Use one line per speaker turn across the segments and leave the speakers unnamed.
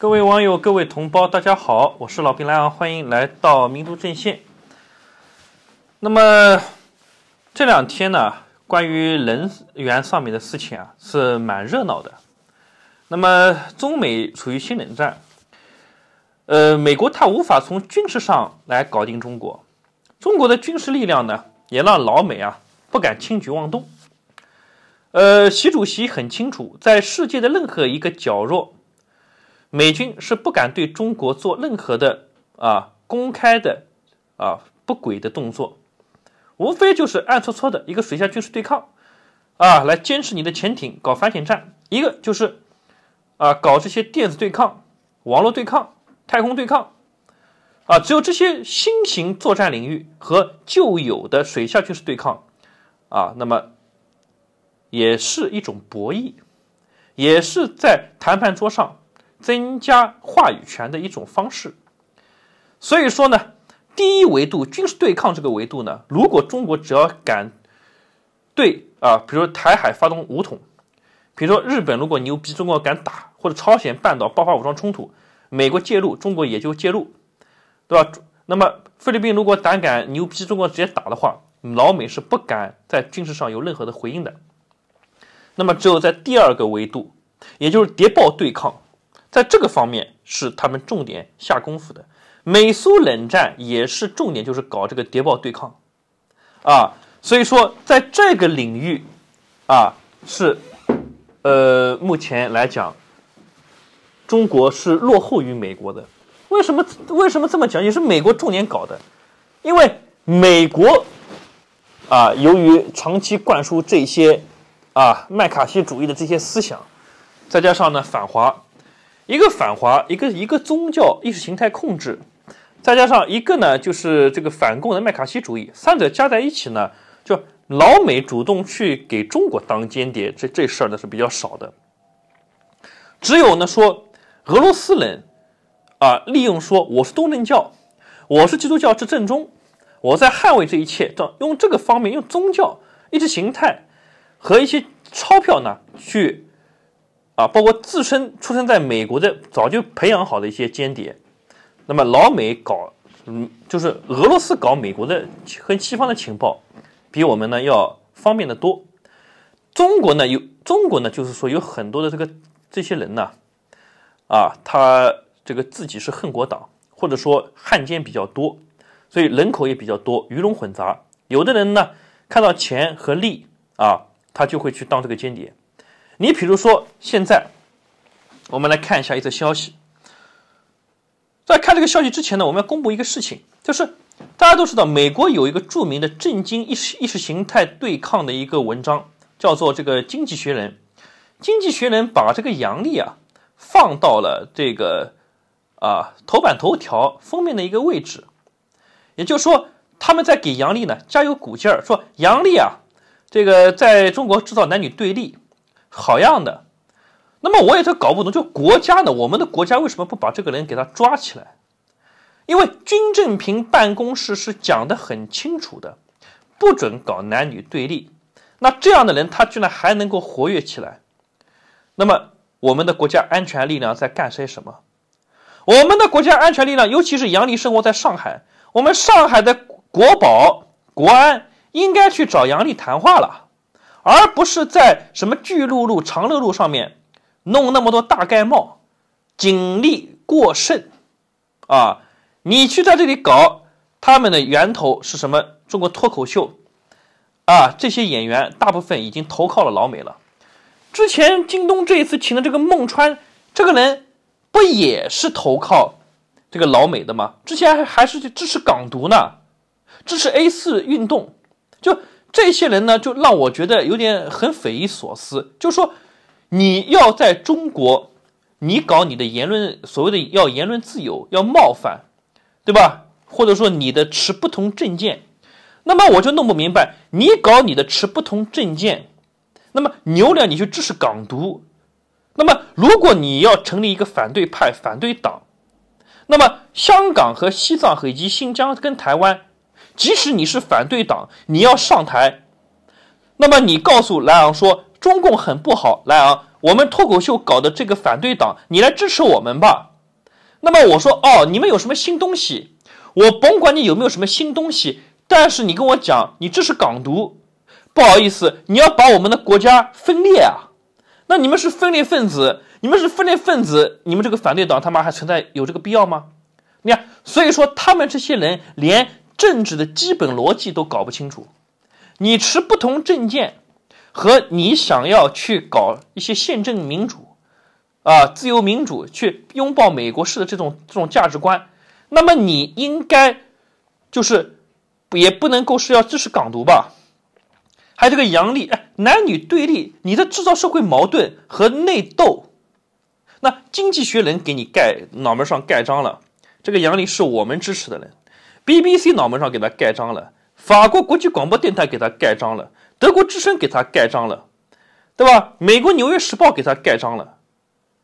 各位网友，各位同胞，大家好，我是老兵昂，欢迎来到民族阵线。那么这两天呢，关于能源上面的事情啊，是蛮热闹的。那么中美处于新冷战，呃，美国它无法从军事上来搞定中国，中国的军事力量呢，也让老美啊不敢轻举妄动。呃，习主席很清楚，在世界的任何一个角落。美军是不敢对中国做任何的啊公开的啊不轨的动作，无非就是暗搓搓的一个水下军事对抗，啊，来监视你的潜艇搞反潜战，一个就是啊搞这些电子对抗、网络对抗、太空对抗，啊，只有这些新型作战领域和旧有的水下军事对抗，啊，那么也是一种博弈，也是在谈判桌上。增加话语权的一种方式，所以说呢，第一维度军事对抗这个维度呢，如果中国只要敢对啊，比如说台海发动武统，比如说日本如果牛逼，中国敢打，或者朝鲜半岛爆发武装冲突，美国介入，中国也就介入，对吧？那么菲律宾如果胆敢牛逼，中国直接打的话，老美是不敢在军事上有任何的回应的。那么只有在第二个维度，也就是谍报对抗。在这个方面是他们重点下功夫的，美苏冷战也是重点，就是搞这个谍报对抗，啊，所以说在这个领域，啊，是，呃，目前来讲，中国是落后于美国的。为什么？为什么这么讲？也是美国重点搞的，因为美国，啊，由于长期灌输这些，啊，麦卡锡主义的这些思想，再加上呢反华。一个反华，一个一个宗教意识形态控制，再加上一个呢，就是这个反共的麦卡锡主义，三者加在一起呢，就老美主动去给中国当间谍，这这事儿呢是比较少的。只有呢说俄罗斯人啊，利用说我是东正教，我是基督教之正宗，我在捍卫这一切，用这个方面，用宗教意识形态和一些钞票呢去。啊，包括自身出生在美国的早就培养好的一些间谍，那么老美搞，嗯，就是俄罗斯搞美国的和西方的情报，比我们呢要方便的多。中国呢有中国呢，就是说有很多的这个这些人呢，啊，他这个自己是恨国党或者说汉奸比较多，所以人口也比较多，鱼龙混杂，有的人呢看到钱和利啊，他就会去当这个间谍。你比如说，现在我们来看一下一则消息。在看这个消息之前呢，我们要公布一个事情，就是大家都知道，美国有一个著名的震惊意识意识形态对抗的一个文章，叫做《这个经济学人》。经济学人把这个阳历啊放到了这个啊头版头条封面的一个位置，也就是说，他们在给阳历呢加油鼓劲儿，说阳历啊，这个在中国制造男女对立。好样的！那么我也在搞不懂，就国家呢，我们的国家为什么不把这个人给他抓起来？因为军政平办公室是讲得很清楚的，不准搞男女对立。那这样的人，他居然还能够活跃起来。那么我们的国家安全力量在干些什么？我们的国家安全力量，尤其是杨丽生活在上海，我们上海的国保、国安应该去找杨丽谈话了。而不是在什么巨鹿路、长乐路上面弄那么多大盖帽，警力过剩啊！你去在这里搞他们的源头是什么？中国脱口秀啊！这些演员大部分已经投靠了老美了。之前京东这一次请的这个孟川这个人，不也是投靠这个老美的吗？之前还还是去支持港独呢，支持 A 四运动，就。这些人呢，就让我觉得有点很匪夷所思。就说你要在中国，你搞你的言论，所谓的要言论自由，要冒犯，对吧？或者说你的持不同政见，那么我就弄不明白，你搞你的持不同政见，那么牛量你就支持港独，那么如果你要成立一个反对派、反对党，那么香港和西藏以及新疆跟台湾。即使你是反对党，你要上台，那么你告诉莱昂说：“中共很不好。”莱昂，我们脱口秀搞的这个反对党，你来支持我们吧。那么我说：“哦，你们有什么新东西？我甭管你有没有什么新东西，但是你跟我讲，你这是港独。不好意思，你要把我们的国家分裂啊！那你们是分裂分子，你们是分裂分子，你们这个反对党他妈还存在有这个必要吗？你看，所以说他们这些人连……政治的基本逻辑都搞不清楚，你持不同政见，和你想要去搞一些宪政民主，啊，自由民主，去拥抱美国式的这种这种价值观，那么你应该就是也不能够是要支持港独吧？还有这个杨历，哎，男女对立，你在制造社会矛盾和内斗，那经济学人给你盖脑门上盖章了，这个杨丽是我们支持的人。BBC 脑门上给他盖章了，法国国际广播电台给他盖章了，德国之声给他盖章了，对吧？美国《纽约时报》给他盖章了，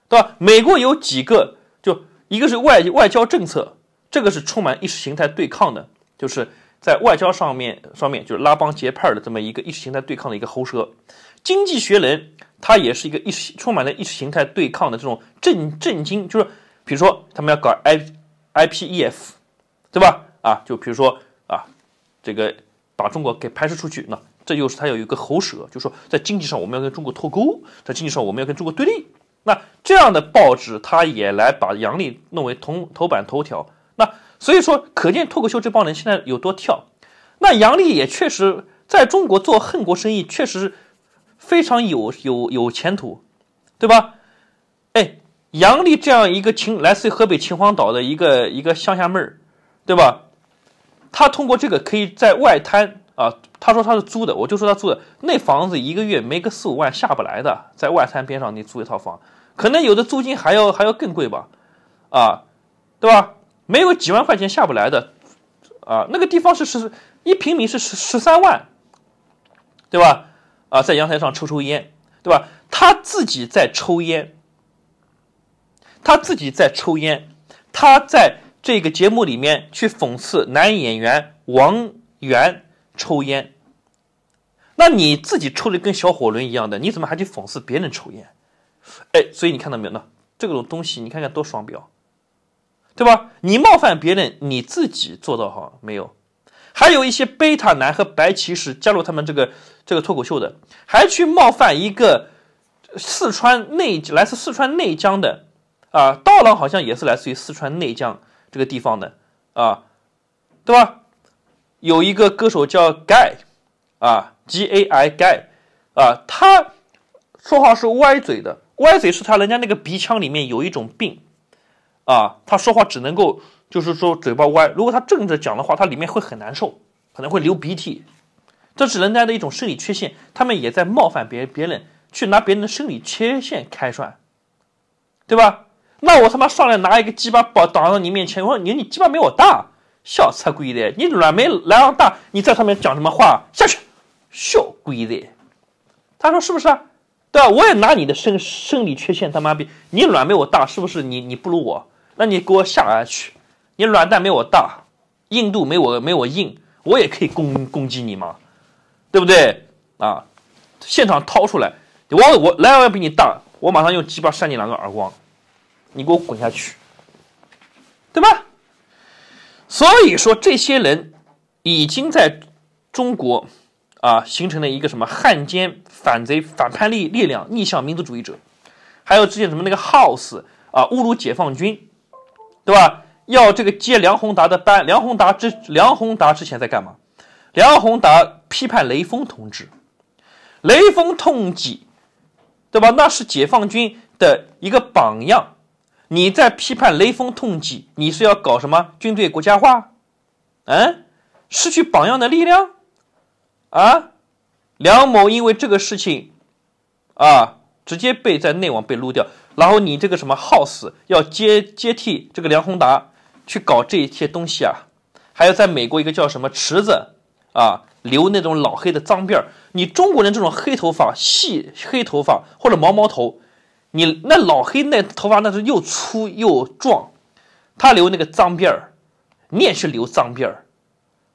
对吧？美国有几个，就一个是外外交政策，这个是充满意识形态对抗的，就是在外交上面上面就是拉帮结派的这么一个意识形态对抗的一个喉舌。《经济学人》他也是一个意识充满了意识形态对抗的这种震震惊，就是比如说他们要搞 I IPEF，对吧？啊，就比如说啊，这个把中国给排斥出去，那这就是他有一个喉舌，就说在经济上我们要跟中国脱钩，在经济上我们要跟中国对立。那这样的报纸，他也来把杨笠弄为头头版头条。那所以说，可见脱口秀这帮人现在有多跳。那杨丽也确实在中国做恨国生意，确实非常有有有前途，对吧？哎，杨丽这样一个秦来自于河北秦皇岛的一个一个乡下妹儿，对吧？他通过这个可以在外滩啊，他说他是租的，我就说他租的那房子一个月没个四五万下不来的，在外滩边上你租一套房，可能有的租金还要还要更贵吧，啊，对吧？没有几万块钱下不来的，啊，那个地方是是，一平米是十十三万，对吧？啊，在阳台上抽抽烟，对吧？他自己在抽烟，他自己在抽烟，他在。这个节目里面去讽刺男演员王源抽烟，那你自己抽的跟小火轮一样的，你怎么还去讽刺别人抽烟？哎，所以你看到没有呢？这种东西你看看多双标，对吧？你冒犯别人，你自己做到好没有？还有一些贝塔男和白骑士加入他们这个这个脱口秀的，还去冒犯一个四川内来自四川内江的啊，刀郎好像也是来自于四川内江。这个地方的啊，对吧？有一个歌手叫 Guy，啊，G A I Guy，啊，他说话是歪嘴的，歪嘴是他人家那个鼻腔里面有一种病，啊，他说话只能够就是说嘴巴歪，如果他正着讲的话，他里面会很难受，可能会流鼻涕，这是人家的一种生理缺陷，他们也在冒犯别人，别人去拿别人的生理缺陷开涮，对吧？那我他妈上来拿一个鸡巴宝挡到你面前，我说你你鸡巴没我大，小死鬼的！你卵没来往大，你在上面讲什么话？下去，小鬼的。他说是不是？啊？对吧？我也拿你的生生理缺陷他妈逼，你卵没我大，是不是？你你不如我，那你给我下来去！你卵蛋没我大，硬度没我没我硬，我也可以攻攻击你嘛，对不对？啊！现场掏出来，我我来要比你大，我马上用鸡巴扇你两个耳光。你给我滚下去，对吧？所以说，这些人已经在中国啊形成了一个什么汉奸、反贼、反叛力力量、逆向民族主义者，还有之前什么那个 House 啊，侮辱解放军，对吧？要这个接梁宏达的班。梁宏达之梁宏达之前在干嘛？梁宏达批判雷锋同志，雷锋痛击，对吧？那是解放军的一个榜样。你在批判雷锋痛击，你是要搞什么军队国家化？嗯，失去榜样的力量啊！梁某因为这个事情啊，直接被在内网被撸掉。然后你这个什么 House 要接接替这个梁宏达去搞这些东西啊？还有在美国一个叫什么池子啊，留那种老黑的脏辫儿。你中国人这种黑头发、细黑头发或者毛毛头。你那老黑那头发那是又粗又壮，他留那个脏辫儿，你也是留脏辫儿，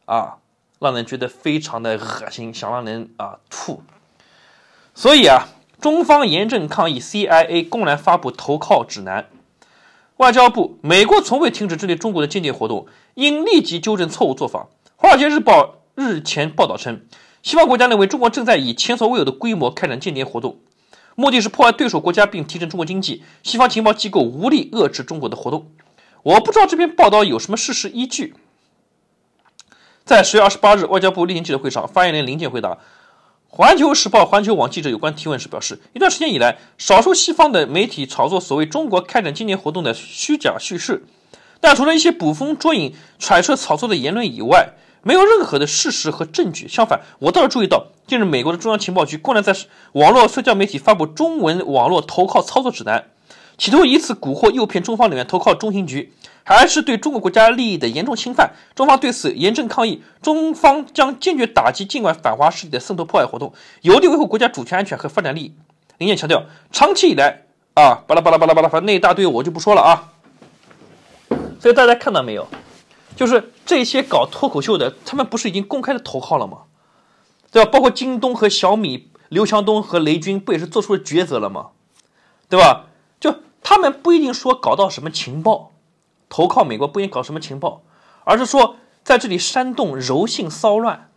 啊，让人觉得非常的恶心，想让人啊吐。所以啊，中方严正抗议，CIA 公然发布投靠指南。外交部：美国从未停止针对中国的间谍活动，应立即纠正错误做法。华尔街日报日前报道称，西方国家认为中国正在以前所未有的规模开展间谍活动。目的是破坏对手国家并提振中国经济，西方情报机构无力遏制中国的活动。我不知道这篇报道有什么事实依据。在十月二十八日外交部例行记者会上，发言人林剑回答《环球时报》《环球网》记者有关提问时表示：，一段时间以来，少数西方的媒体炒作所谓中国开展经济活动的虚假叙事，但除了一些捕风捉影、揣测炒作的言论以外。没有任何的事实和证据。相反，我倒是注意到，近日美国的中央情报局公然在网络社交媒体发布中文网络投靠操作指南，企图以此蛊惑、诱骗中方人员投靠中情局，还是对中国国家利益的严重侵犯。中方对此严正抗议，中方将坚决打击尽管反华势力的渗透破坏活动，有力维护国家主权安全和发展利益。林健强调，长期以来，啊，巴拉巴拉巴拉巴拉，反正那一大堆我就不说了啊。所以大家看到没有？就是这些搞脱口秀的，他们不是已经公开的投靠了吗？对吧？包括京东和小米，刘强东和雷军不也是做出了抉择了吗？对吧？就他们不一定说搞到什么情报，投靠美国不一定搞什么情报，而是说在这里煽动柔性骚乱。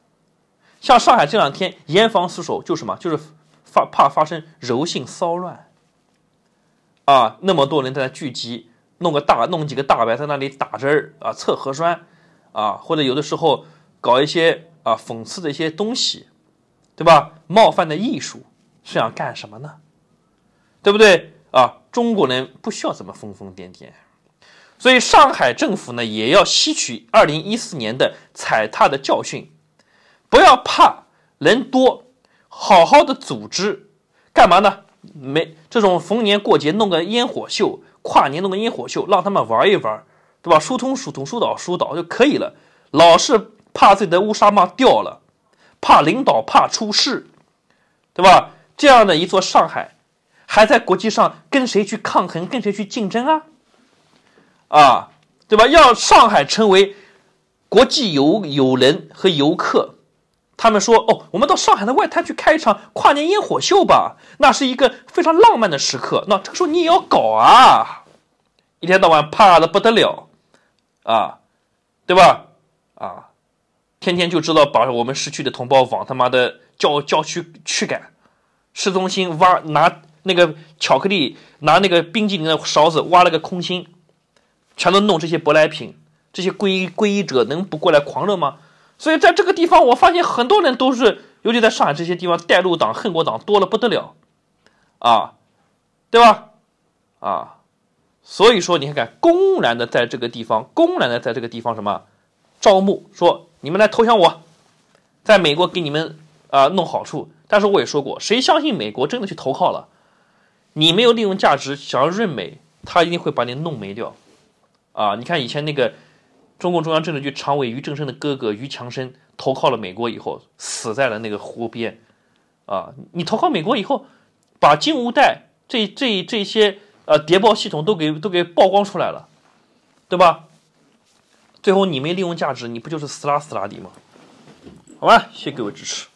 像上海这两天严防死守，就什么，就是发怕发生柔性骚乱，啊，那么多人在聚集。弄个大，弄几个大白在那里打针儿啊，测核酸啊，或者有的时候搞一些啊讽刺的一些东西，对吧？冒犯的艺术是想干什么呢？对不对啊？中国人不需要这么疯疯癫癫。所以上海政府呢，也要吸取二零一四年的踩踏的教训，不要怕人多，好好的组织，干嘛呢？没这种逢年过节弄个烟火秀，跨年弄个烟火秀，让他们玩一玩，对吧？疏通、疏通、疏导、疏导就可以了。老是怕自己的乌纱帽掉了，怕领导、怕出事，对吧？这样的一座上海，还在国际上跟谁去抗衡、跟谁去竞争啊？啊，对吧？要上海成为国际游游人和游客。他们说：“哦，我们到上海的外滩去开一场跨年烟火秀吧，那是一个非常浪漫的时刻。那这个时候你也要搞啊，一天到晚怕的不得了，啊，对吧？啊，天天就知道把我们市区的同胞往他妈的郊郊区驱赶，市中心挖拿那个巧克力，拿那个冰激凌的勺子挖了个空心，全都弄这些舶来品，这些皈皈依者能不过来狂热吗？”所以在这个地方，我发现很多人都是，尤其在上海这些地方，带路党、恨国党多了不得了，啊，对吧？啊，所以说，你看看，公然的在这个地方，公然的在这个地方什么，招募，说你们来投降我，在美国给你们啊弄好处。但是我也说过，谁相信美国真的去投靠了，你没有利用价值，想要润美，他一定会把你弄没掉，啊，你看以前那个。中共中央政治局常委于正声的哥哥于强生投靠了美国以后，死在了那个湖边。啊，你投靠美国以后，把金乌带这这这些呃谍报系统都给都给曝光出来了，对吧？最后你没利用价值，你不就是死拉死拉的吗？好吧，谢各位支持。